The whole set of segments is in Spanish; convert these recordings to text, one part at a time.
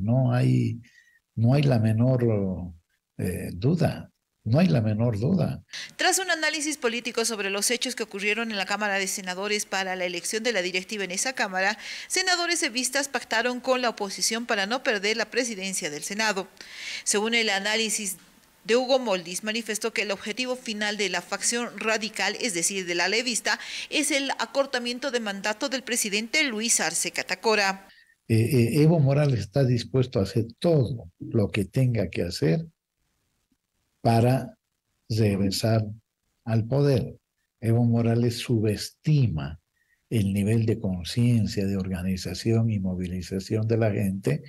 no hay, la menor eh, duda. No hay la menor duda. Tras un análisis político sobre los hechos que ocurrieron en la Cámara de Senadores para la elección de la directiva en esa Cámara, senadores evistas pactaron con la oposición para no perder la presidencia del Senado. Según el análisis de Hugo Moldis manifestó que el objetivo final de la facción radical, es decir, de la levista, es el acortamiento de mandato del presidente Luis Arce Catacora. Eh, eh, Evo Morales está dispuesto a hacer todo lo que tenga que hacer para regresar al poder. Evo Morales subestima el nivel de conciencia, de organización y movilización de la gente,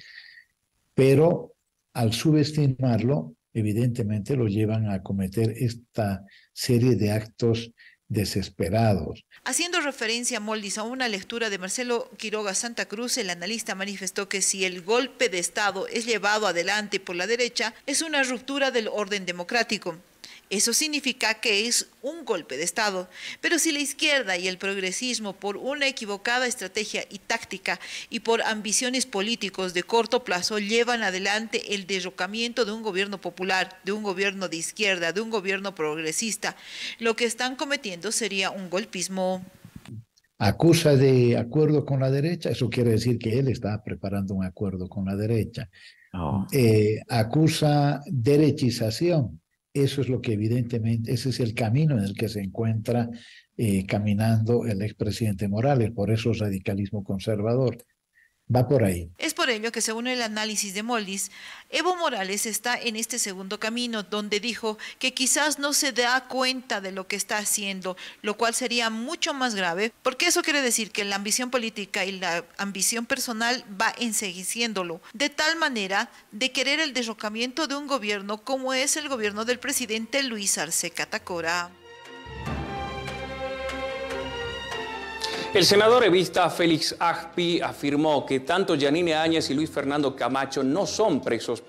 pero al subestimarlo, evidentemente lo llevan a cometer esta serie de actos desesperados. Haciendo referencia, Moldis, a una lectura de Marcelo Quiroga Santa Cruz, el analista manifestó que si el golpe de Estado es llevado adelante por la derecha, es una ruptura del orden democrático. Eso significa que es un golpe de Estado. Pero si la izquierda y el progresismo, por una equivocada estrategia y táctica y por ambiciones políticos de corto plazo, llevan adelante el derrocamiento de un gobierno popular, de un gobierno de izquierda, de un gobierno progresista, lo que están cometiendo sería un golpismo acusa de acuerdo con la derecha, eso quiere decir que él está preparando un acuerdo con la derecha. Eh, acusa derechización, eso es lo que evidentemente, ese es el camino en el que se encuentra eh, caminando el expresidente Morales, por eso es radicalismo conservador. Va por ahí. Es por ello que según el análisis de Mollis, Evo Morales está en este segundo camino, donde dijo que quizás no se da cuenta de lo que está haciendo, lo cual sería mucho más grave, porque eso quiere decir que la ambición política y la ambición personal va enseguiciéndolo, de tal manera de querer el derrocamiento de un gobierno como es el gobierno del presidente Luis Arce Catacora. El senador revista Félix Agpi afirmó que tanto Yanine Áñez y Luis Fernando Camacho no son presos.